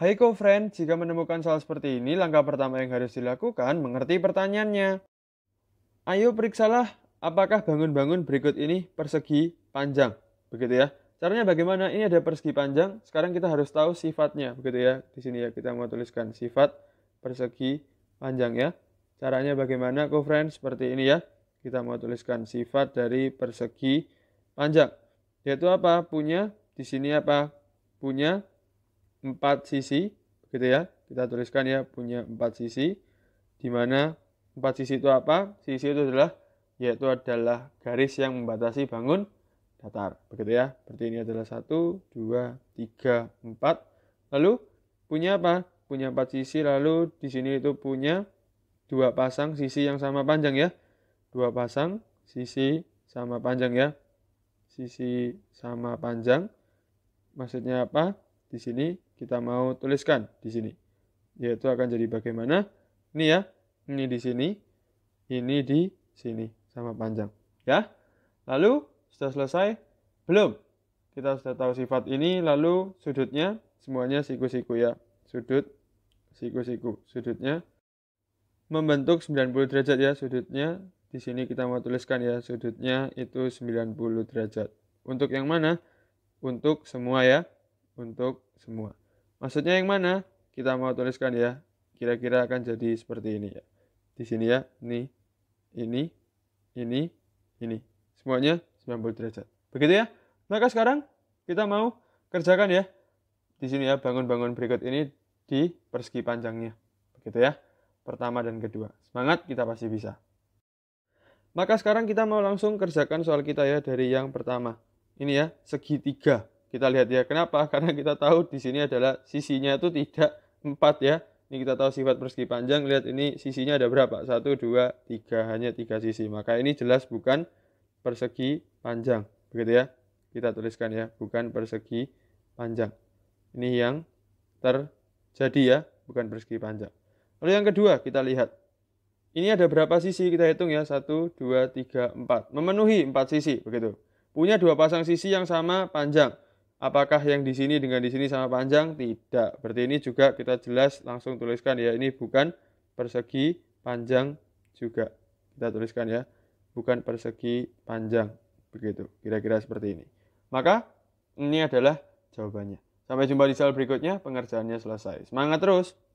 Hai co-friend, jika menemukan soal seperti ini, langkah pertama yang harus dilakukan mengerti pertanyaannya. Ayo periksalah apakah bangun-bangun berikut ini persegi panjang, begitu ya. Caranya bagaimana? Ini ada persegi panjang, sekarang kita harus tahu sifatnya, begitu ya. Di sini ya kita mau tuliskan sifat persegi panjang ya. Caranya bagaimana co-friend? Seperti ini ya. Kita mau tuliskan sifat dari persegi panjang. Yaitu apa? Punya di sini apa? Punya empat sisi, gitu ya. Kita tuliskan ya punya empat sisi, di mana empat sisi itu apa? Sisi itu adalah yaitu adalah garis yang membatasi bangun datar, begitu ya. Berarti ini adalah satu, dua, tiga, empat. Lalu punya apa? Punya empat sisi. Lalu di sini itu punya dua pasang sisi yang sama panjang ya. Dua pasang sisi sama panjang ya. Sisi sama panjang. Maksudnya apa? di sini kita mau tuliskan di sini. Yaitu akan jadi bagaimana? Ini ya, ini di sini, ini di sini sama panjang, ya. Lalu sudah selesai? Belum. Kita sudah tahu sifat ini, lalu sudutnya semuanya siku-siku ya. Sudut siku-siku, sudutnya membentuk 90 derajat ya sudutnya. Di sini kita mau tuliskan ya sudutnya itu 90 derajat. Untuk yang mana? Untuk semua ya untuk semua. Maksudnya yang mana? Kita mau tuliskan ya. Kira-kira akan jadi seperti ini ya. Di sini ya, ini, ini, ini, ini. Semuanya 90 derajat. Begitu ya. Maka sekarang kita mau kerjakan ya. Di sini ya, bangun-bangun berikut ini di persegi panjangnya. Begitu ya. Pertama dan kedua. Semangat, kita pasti bisa. Maka sekarang kita mau langsung kerjakan soal kita ya dari yang pertama. Ini ya, segitiga. Kita lihat ya, kenapa? Karena kita tahu di sini adalah sisinya itu tidak empat ya. Ini kita tahu sifat persegi panjang, lihat ini sisinya ada berapa? satu dua tiga hanya tiga sisi. Maka ini jelas bukan persegi panjang. Begitu ya, kita tuliskan ya, bukan persegi panjang. Ini yang terjadi ya, bukan persegi panjang. Lalu yang kedua kita lihat. Ini ada berapa sisi kita hitung ya, 1, 2, 3, 4. Memenuhi empat sisi, begitu. Punya dua pasang sisi yang sama panjang. Apakah yang di sini dengan di sini sama panjang? Tidak. Berarti ini juga kita jelas langsung tuliskan ya. Ini bukan persegi panjang juga. Kita tuliskan ya. Bukan persegi panjang. Begitu. Kira-kira seperti ini. Maka ini adalah jawabannya. Sampai jumpa di soal berikutnya. Pengerjaannya selesai. Semangat terus!